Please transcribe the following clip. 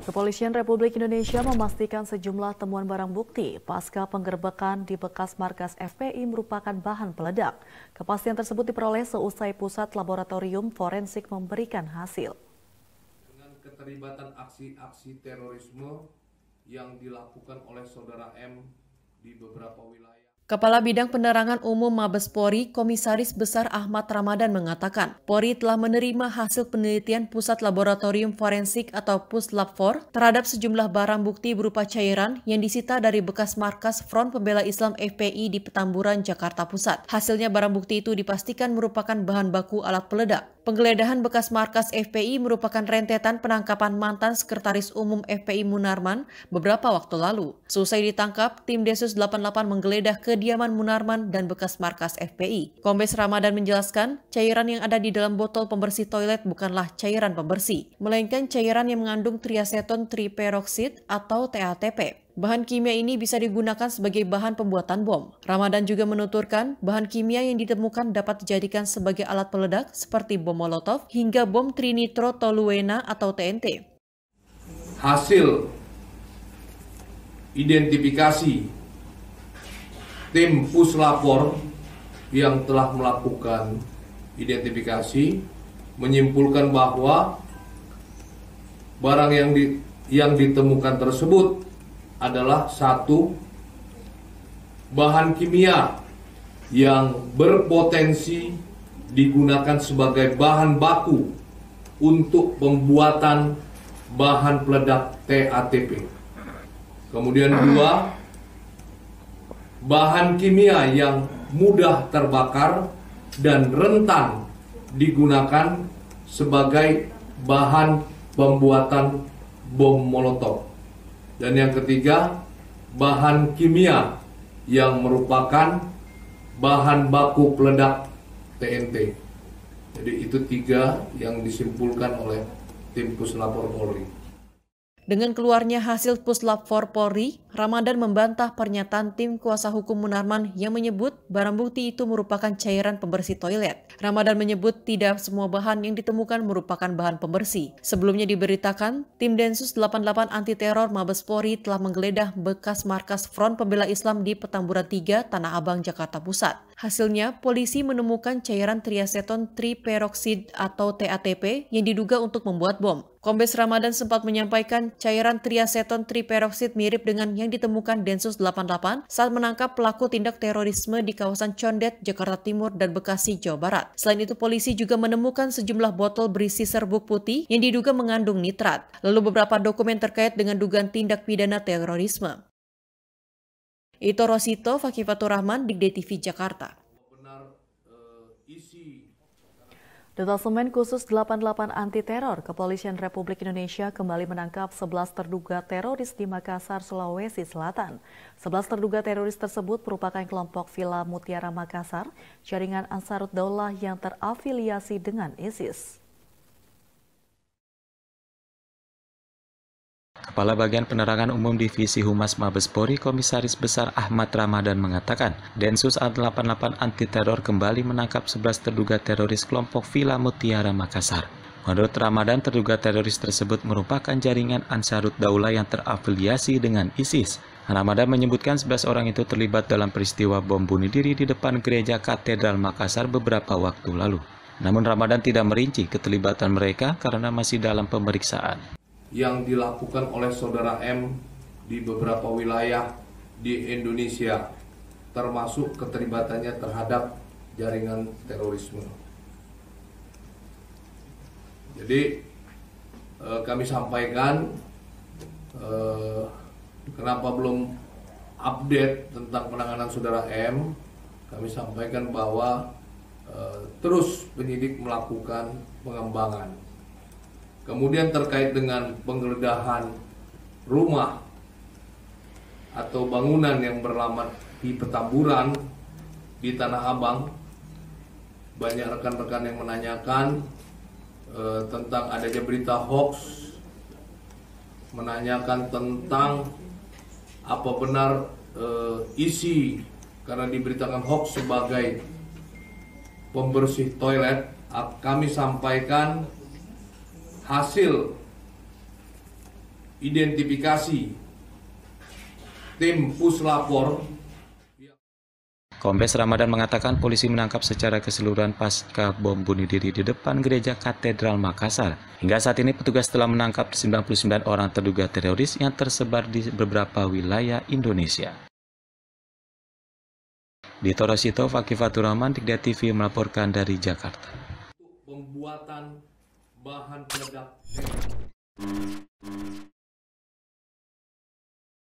Kepolisian Republik Indonesia memastikan sejumlah temuan barang bukti pasca penggerbekan di bekas markas FPI merupakan bahan peledak. Kepastian tersebut diperoleh seusai pusat laboratorium forensik memberikan hasil. Dengan keterlibatan aksi-aksi terorisme yang dilakukan oleh saudara M di beberapa wilayah. Kepala Bidang Penerangan Umum Mabes Polri, Komisaris Besar Ahmad Ramadan mengatakan, Polri telah menerima hasil penelitian Pusat Laboratorium Forensik atau Puslab4 terhadap sejumlah barang bukti berupa cairan yang disita dari bekas markas Front Pembela Islam FPI di Petamburan, Jakarta Pusat. Hasilnya barang bukti itu dipastikan merupakan bahan baku alat peledak. Penggeledahan bekas markas FPI merupakan rentetan penangkapan mantan Sekretaris Umum FPI Munarman beberapa waktu lalu. Selesai ditangkap, tim desus 88 menggeledah kediaman Munarman dan bekas markas FPI. Kombes Ramadan menjelaskan, cairan yang ada di dalam botol pembersih toilet bukanlah cairan pembersih, melainkan cairan yang mengandung triaseton triperoxid atau TATP. Bahan kimia ini bisa digunakan sebagai bahan pembuatan bom. Ramadan juga menuturkan, bahan kimia yang ditemukan dapat dijadikan sebagai alat peledak seperti bom molotov hingga bom trinitrotoluena atau TNT. Hasil identifikasi tim puslapor yang telah melakukan identifikasi menyimpulkan bahwa barang yang di, yang ditemukan tersebut adalah satu bahan kimia yang berpotensi digunakan sebagai bahan baku untuk pembuatan bahan peledak TATP. Kemudian dua, bahan kimia yang mudah terbakar dan rentan digunakan sebagai bahan pembuatan bom molotov. Dan yang ketiga, bahan kimia yang merupakan bahan baku peledak TNT. Jadi itu tiga yang disimpulkan oleh tim Puslapor Polri. Dengan keluarnya hasil Puslapor Polri, Ramadan membantah pernyataan tim kuasa hukum Munarman yang menyebut barang bukti itu merupakan cairan pembersih toilet. Ramadan menyebut tidak semua bahan yang ditemukan merupakan bahan pembersih. Sebelumnya diberitakan, tim Densus 88 anti teror Mabes Polri telah menggeledah bekas markas Front Pembela Islam di Petamburan 3, Tanah Abang, Jakarta Pusat. Hasilnya, polisi menemukan cairan triaseton triperoksid atau TATP yang diduga untuk membuat bom. Kombes Ramadan sempat menyampaikan cairan triaseton triperoksid mirip dengan yang ditemukan Densus 88 saat menangkap pelaku tindak terorisme di kawasan Condet, Jakarta Timur dan Bekasi, Jawa Barat. Selain itu, polisi juga menemukan sejumlah botol berisi serbuk putih yang diduga mengandung nitrat, lalu beberapa dokumen terkait dengan dugaan tindak pidana terorisme. Ito Rosito, Fakifatur Rahman, Digde Jakarta. Detasemen khusus 88 anti teror Kepolisian Republik Indonesia kembali menangkap 11 terduga teroris di Makassar, Sulawesi Selatan. 11 terduga teroris tersebut merupakan kelompok Villa Mutiara Makassar, jaringan Ansarut Daulah yang terafiliasi dengan ISIS. Kepala Bagian Penerangan Umum Divisi Humas Mabes Polri Komisaris Besar Ahmad Ramadan mengatakan, Densus 88 Anti Teror kembali menangkap 11 terduga teroris kelompok Villa Mutiara Makassar. Menurut Ramadan, terduga teroris tersebut merupakan jaringan Ansarut Daulah yang terafiliasi dengan ISIS. Ramadan menyebutkan 11 orang itu terlibat dalam peristiwa bom bunuh diri di depan gereja Katedral Makassar beberapa waktu lalu. Namun Ramadan tidak merinci keterlibatan mereka karena masih dalam pemeriksaan yang dilakukan oleh saudara M di beberapa wilayah di Indonesia, termasuk keterlibatannya terhadap jaringan terorisme. Jadi eh, kami sampaikan eh, kenapa belum update tentang penanganan saudara M. Kami sampaikan bahwa eh, terus penyidik melakukan pengembangan. Kemudian terkait dengan penggeledahan rumah atau bangunan yang berlamat di Petamburan di Tanah Abang banyak rekan-rekan yang menanyakan e, tentang adanya berita hoax menanyakan tentang apa benar e, isi karena diberitakan hoax sebagai pembersih toilet kami sampaikan hasil identifikasi tim puslapor Kombes Ramadan mengatakan polisi menangkap secara keseluruhan pasca bom bunuh diri di depan gereja Katedral Makassar. Hingga saat ini petugas telah menangkap 99 orang terduga teroris yang tersebar di beberapa wilayah Indonesia. Di Torosito, Fakih Rahman, Dikda TV melaporkan dari Jakarta. Pembuatan bahan peledak